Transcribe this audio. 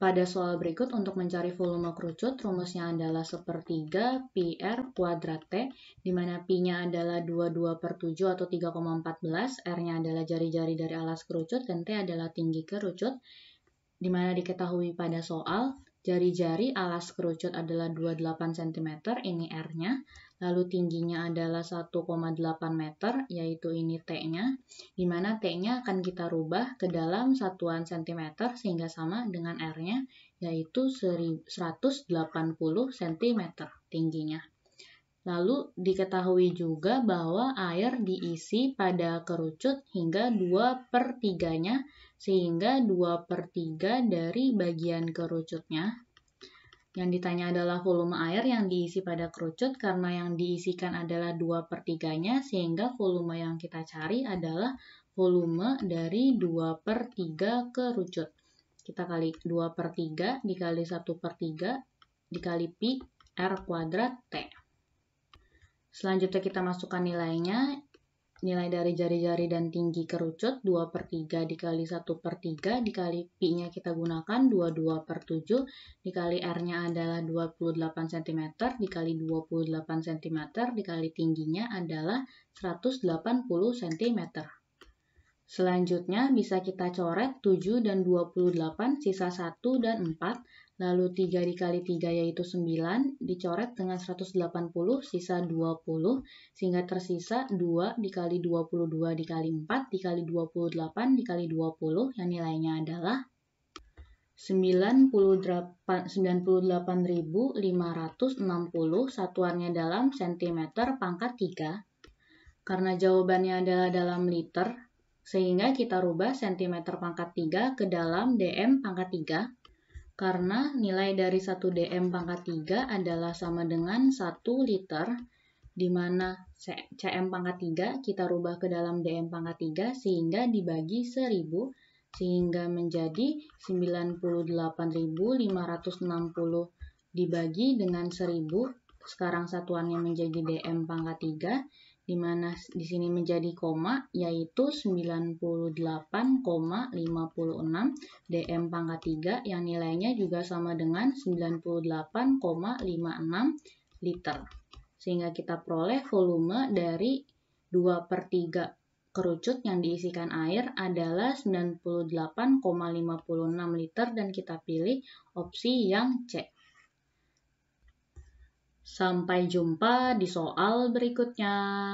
Pada soal berikut untuk mencari volume kerucut, rumusnya adalah sepertiga PR kuadrat T, di mana P-nya adalah 22 per 7 atau 3,14, R-nya adalah jari-jari dari alas kerucut, dan T adalah tinggi kerucut, di mana diketahui pada soal, jari-jari alas kerucut adalah 28 cm, ini R-nya, lalu tingginya adalah 1,8 meter, yaitu ini T-nya, di mana T-nya akan kita rubah ke dalam satuan cm sehingga sama dengan R-nya, yaitu 180 cm tingginya. Lalu diketahui juga bahwa air diisi pada kerucut hingga 2 per 3-nya, sehingga 2 per 3 dari bagian kerucutnya yang ditanya adalah volume air yang diisi pada kerucut karena yang diisikan adalah 2 per 3-nya sehingga volume yang kita cari adalah volume dari 2 per 3 kerucut. Kita kali 2 per 3 dikali 1 per 3 dikali pi R kuadrat T. Selanjutnya kita masukkan nilainya Nilai dari jari-jari dan tinggi kerucut 2 per 3 dikali 1 per 3 dikali pi-nya kita gunakan 22 per 7 dikali R-nya adalah 28 cm dikali 28 cm dikali tingginya adalah 180 cm. Selanjutnya bisa kita coret 7 dan 28, sisa 1 dan 4, lalu 3 dikali 3 yaitu 9, dicoret dengan 180, sisa 20, sehingga tersisa 2 dikali 22 dikali 4 dikali 28 dikali 20, yang nilainya adalah 98.560 satuannya dalam cm pangkat 3. Karena jawabannya adalah dalam liter, sehingga kita rubah cm pangkat 3 ke dalam dm pangkat 3 karena nilai dari 1 dm pangkat 3 adalah sama dengan 1 liter di mana cm pangkat 3 kita rubah ke dalam dm pangkat 3 sehingga dibagi 1000 sehingga menjadi 98.560 dibagi dengan 1000 sekarang satuannya menjadi dm pangkat 3 di mana di sini menjadi koma yaitu 98,56 DM pangkat 3 yang nilainya juga sama dengan 98,56 liter. Sehingga kita peroleh volume dari 2 per 3 kerucut yang diisikan air adalah 98,56 liter dan kita pilih opsi yang C. Sampai jumpa di soal berikutnya.